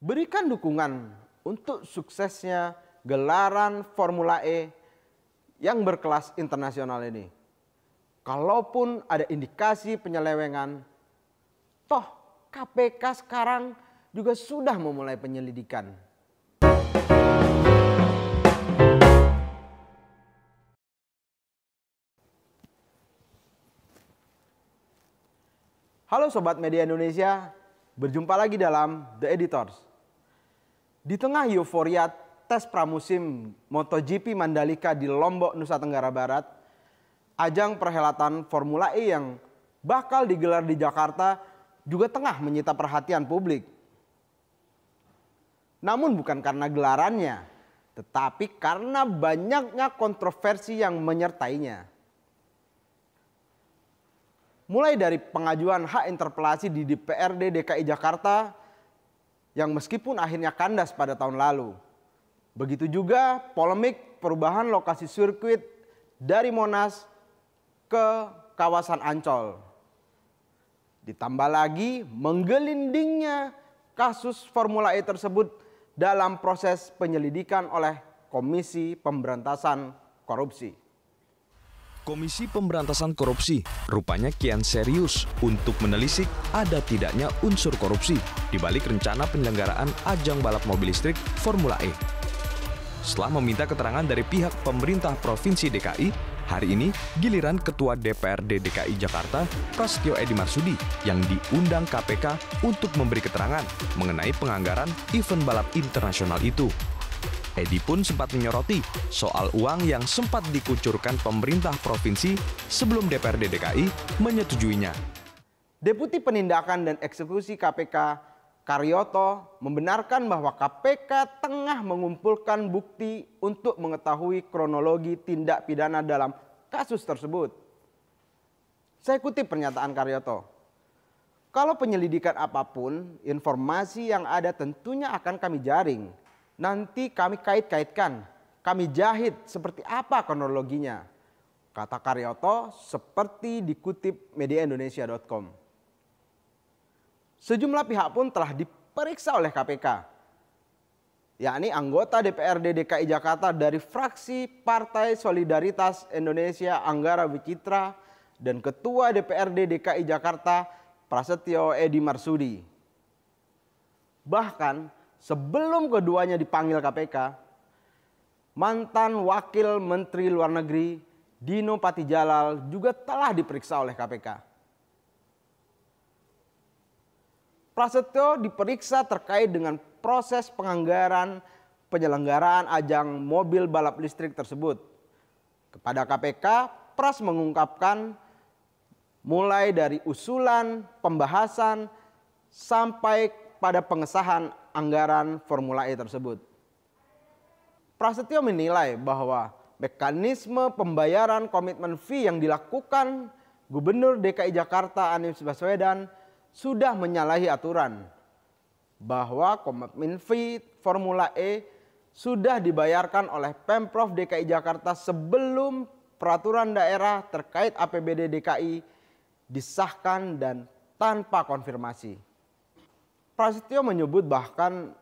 Berikan dukungan untuk suksesnya gelaran Formula E yang berkelas internasional ini. Kalaupun ada indikasi penyelewengan, toh KPK sekarang juga sudah memulai penyelidikan. Halo Sobat Media Indonesia, berjumpa lagi dalam The Editors. Di tengah euforia tes pramusim MotoGP Mandalika di Lombok, Nusa Tenggara Barat, ajang perhelatan Formula E yang bakal digelar di Jakarta juga tengah menyita perhatian publik. Namun bukan karena gelarannya, tetapi karena banyaknya kontroversi yang menyertainya. Mulai dari pengajuan hak interpelasi di DPRD DKI Jakarta yang meskipun akhirnya kandas pada tahun lalu. Begitu juga polemik perubahan lokasi sirkuit dari Monas ke kawasan Ancol. Ditambah lagi menggelindingnya kasus Formula E tersebut dalam proses penyelidikan oleh Komisi Pemberantasan Korupsi. Komisi Pemberantasan Korupsi rupanya kian serius untuk menelisik ada tidaknya unsur korupsi di balik rencana penyelenggaraan ajang balap mobil listrik Formula E. Setelah meminta keterangan dari pihak pemerintah Provinsi DKI, hari ini giliran Ketua DPRD DKI Jakarta Prasetyo Edi Marsudi yang diundang KPK untuk memberi keterangan mengenai penganggaran event balap internasional itu. Edi pun sempat menyoroti soal uang yang sempat dikucurkan pemerintah provinsi sebelum DPRD DKI menyetujuinya. Deputi Penindakan dan Eksekusi KPK Karyoto membenarkan bahwa KPK tengah mengumpulkan bukti untuk mengetahui kronologi tindak pidana dalam kasus tersebut. Saya kutip pernyataan Karyoto. Kalau penyelidikan apapun, informasi yang ada tentunya akan kami jaring nanti kami kait-kaitkan, kami jahit seperti apa kronologinya. Kata Karyoto seperti dikutip mediaindonesia.com. Sejumlah pihak pun telah diperiksa oleh KPK yakni anggota DPRD DKI Jakarta dari fraksi Partai Solidaritas Indonesia Anggara Wicitra dan Ketua DPRD DKI Jakarta Prasetyo Edi Marsudi. Bahkan sebelum keduanya dipanggil KPK, mantan Wakil Menteri Luar Negeri Dino Patijalal juga telah diperiksa oleh KPK. Prasetyo diperiksa terkait dengan proses penganggaran penyelenggaraan ajang mobil balap listrik tersebut. Kepada KPK, Pras mengungkapkan mulai dari usulan, pembahasan, sampai pada pengesahan anggaran Formula E tersebut. Prasetyo menilai bahwa mekanisme pembayaran komitmen fee yang dilakukan Gubernur DKI Jakarta Anies Baswedan sudah menyalahi aturan bahwa komitmen fee Formula E sudah dibayarkan oleh Pemprov DKI Jakarta sebelum peraturan daerah terkait APBD DKI disahkan dan tanpa konfirmasi. Prasetyo menyebut bahkan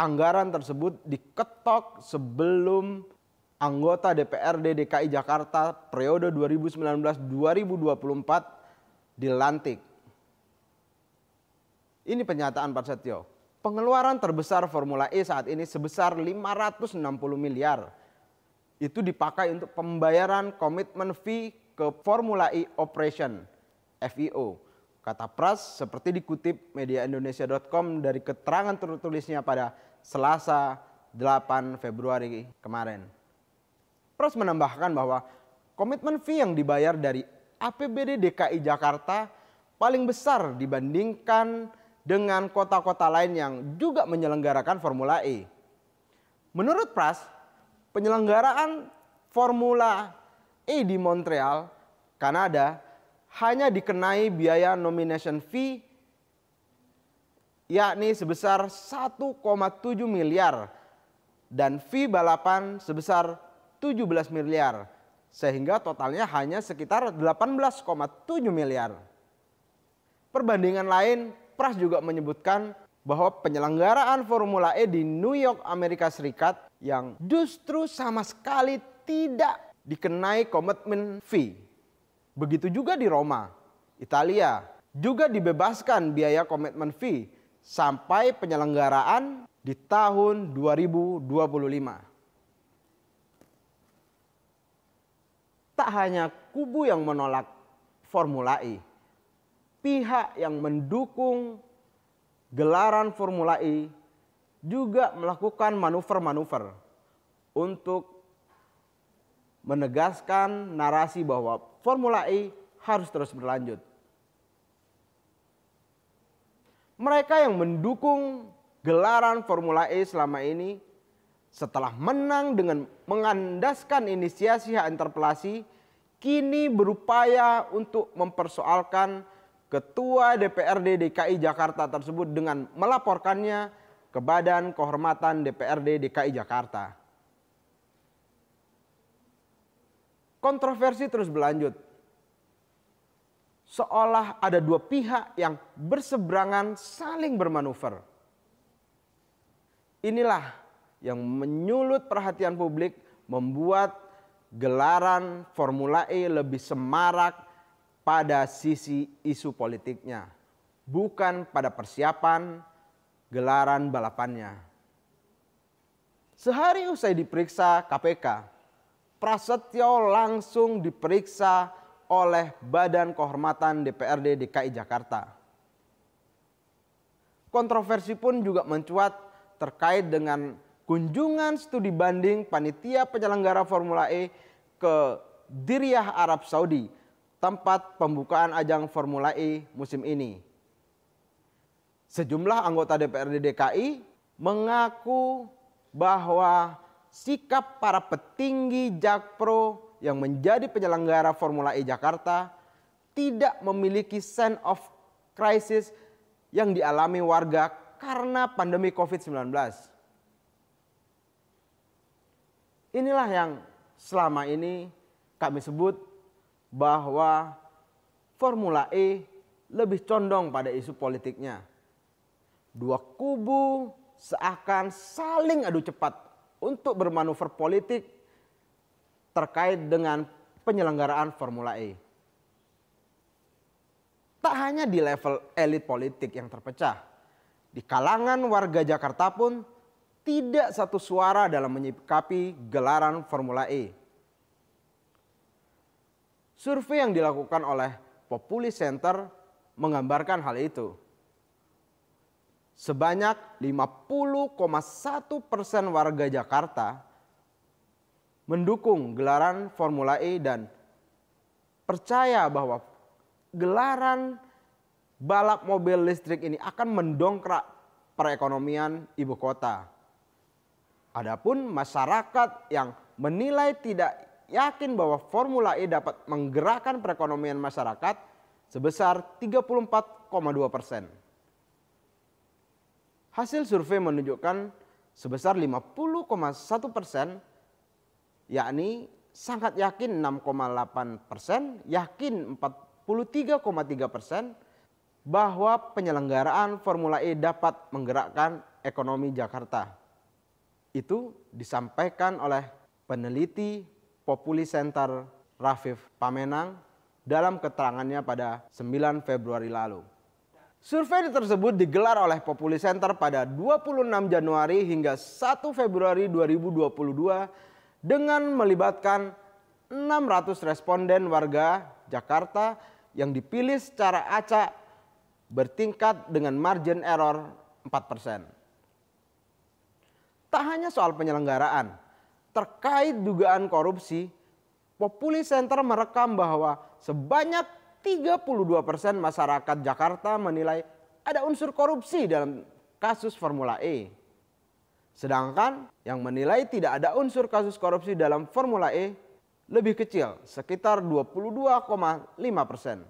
anggaran tersebut diketok sebelum anggota DPRD DKI Jakarta periode 2019-2024 dilantik. Ini penyataan Prasetyo. Pengeluaran terbesar Formula E saat ini sebesar 560 miliar. Itu dipakai untuk pembayaran komitmen fee ke Formula E Operation, (FEO). Kata Pras seperti dikutip media indonesia.com dari keterangan tertulisnya pada Selasa 8 Februari kemarin. Pras menambahkan bahwa komitmen fee yang dibayar dari APBD DKI Jakarta paling besar dibandingkan dengan kota-kota lain yang juga menyelenggarakan Formula E. Menurut Pras, penyelenggaraan Formula E di Montreal, Kanada hanya dikenai biaya nomination fee yakni sebesar 1,7 miliar dan fee balapan sebesar 17 miliar sehingga totalnya hanya sekitar 18,7 miliar. Perbandingan lain, Pras juga menyebutkan bahwa penyelenggaraan Formula E di New York, Amerika Serikat yang justru sama sekali tidak dikenai komitmen fee Begitu juga di Roma, Italia, juga dibebaskan biaya komitmen fee sampai penyelenggaraan di tahun 2025. Tak hanya kubu yang menolak Formula E, pihak yang mendukung gelaran Formula E juga melakukan manuver-manuver untuk menegaskan narasi bahwa Formula E harus terus berlanjut. Mereka yang mendukung gelaran Formula E selama ini setelah menang dengan mengandaskan inisiasi hak interpelasi, kini berupaya untuk mempersoalkan Ketua DPRD DKI Jakarta tersebut dengan melaporkannya ke Badan Kehormatan DPRD DKI Jakarta. kontroversi terus berlanjut. Seolah ada dua pihak yang berseberangan saling bermanuver. Inilah yang menyulut perhatian publik, membuat gelaran Formula E lebih semarak pada sisi isu politiknya, bukan pada persiapan gelaran balapannya. Sehari usai diperiksa KPK, Prasetyo langsung diperiksa oleh Badan Kehormatan DPRD DKI Jakarta. Kontroversi pun juga mencuat terkait dengan kunjungan studi banding panitia penyelenggara Formula E ke Diriyah Arab Saudi, tempat pembukaan ajang Formula E musim ini. Sejumlah anggota DPRD DKI mengaku bahwa sikap para petinggi Jakpro yang menjadi penyelenggara Formula E Jakarta tidak memiliki sense of crisis yang dialami warga karena pandemi COVID-19. Inilah yang selama ini kami sebut bahwa Formula E lebih condong pada isu politiknya. Dua kubu seakan saling adu cepat untuk bermanuver politik terkait dengan penyelenggaraan Formula E. Tak hanya di level elit politik yang terpecah, di kalangan warga Jakarta pun tidak satu suara dalam menyikapi gelaran Formula E. Survei yang dilakukan oleh Populi Center menggambarkan hal itu. Sebanyak 50,1 persen warga Jakarta mendukung gelaran Formula E dan percaya bahwa gelaran balap mobil listrik ini akan mendongkrak perekonomian ibu kota. Adapun masyarakat yang menilai tidak yakin bahwa Formula E dapat menggerakkan perekonomian masyarakat sebesar 34,2 persen. Hasil survei menunjukkan sebesar 50,1 persen, yakni sangat yakin 6,8 persen, yakin 43,3 persen bahwa penyelenggaraan Formula E dapat menggerakkan ekonomi Jakarta. Itu disampaikan oleh peneliti Populi Center Rafif Pamenang dalam keterangannya pada 9 Februari lalu. Survei tersebut digelar oleh Populi Center pada 26 Januari hingga 1 Februari 2022 dengan melibatkan 600 responden warga Jakarta yang dipilih secara acak bertingkat dengan margin error 4%. Tak hanya soal penyelenggaraan, terkait dugaan korupsi, Populi Center merekam bahwa sebanyak 32% masyarakat Jakarta menilai ada unsur korupsi dalam kasus Formula E. Sedangkan yang menilai tidak ada unsur kasus korupsi dalam Formula E lebih kecil, sekitar 22,5 persen.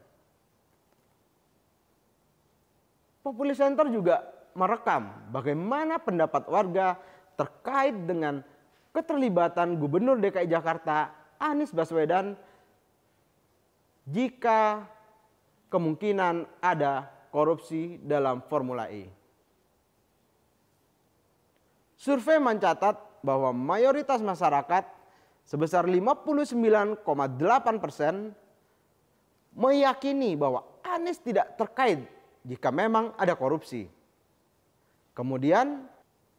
Populi Center juga merekam bagaimana pendapat warga terkait dengan keterlibatan Gubernur DKI Jakarta Anies Baswedan jika kemungkinan ada korupsi dalam Formula E. Survei mencatat bahwa mayoritas masyarakat sebesar 59,8 persen meyakini bahwa Anies tidak terkait jika memang ada korupsi. Kemudian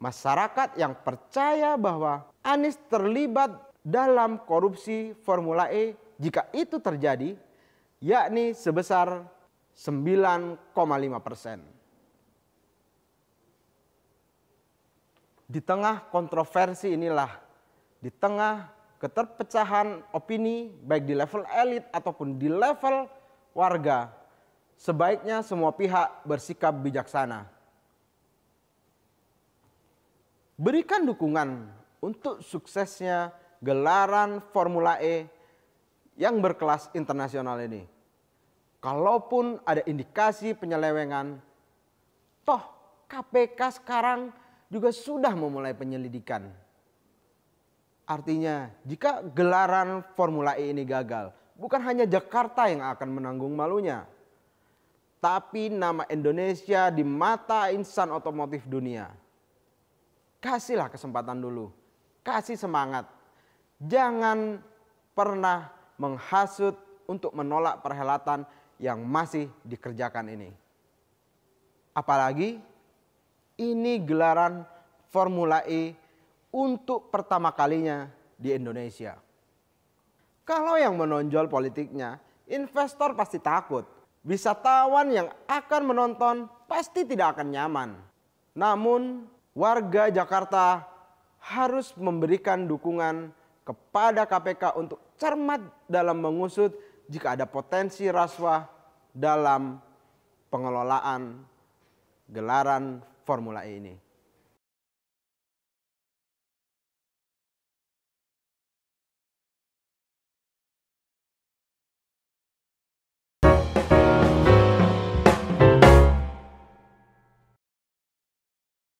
masyarakat yang percaya bahwa Anies terlibat dalam korupsi Formula E jika itu terjadi yakni sebesar 9,5 persen. Di tengah kontroversi inilah, di tengah keterpecahan opini baik di level elit ataupun di level warga, sebaiknya semua pihak bersikap bijaksana. Berikan dukungan untuk suksesnya gelaran Formula E yang berkelas internasional ini kalaupun ada indikasi penyelewengan, toh KPK sekarang juga sudah memulai penyelidikan. Artinya, jika gelaran Formula E ini gagal, bukan hanya Jakarta yang akan menanggung malunya, tapi nama Indonesia di mata insan otomotif dunia. Kasihlah kesempatan dulu, kasih semangat. Jangan pernah menghasut untuk menolak perhelatan yang masih dikerjakan ini. Apalagi ini gelaran Formula E untuk pertama kalinya di Indonesia. Kalau yang menonjol politiknya, investor pasti takut. Wisatawan yang akan menonton pasti tidak akan nyaman. Namun, warga Jakarta harus memberikan dukungan kepada KPK untuk cermat dalam mengusut jika ada potensi rasuah dalam pengelolaan gelaran Formula E ini.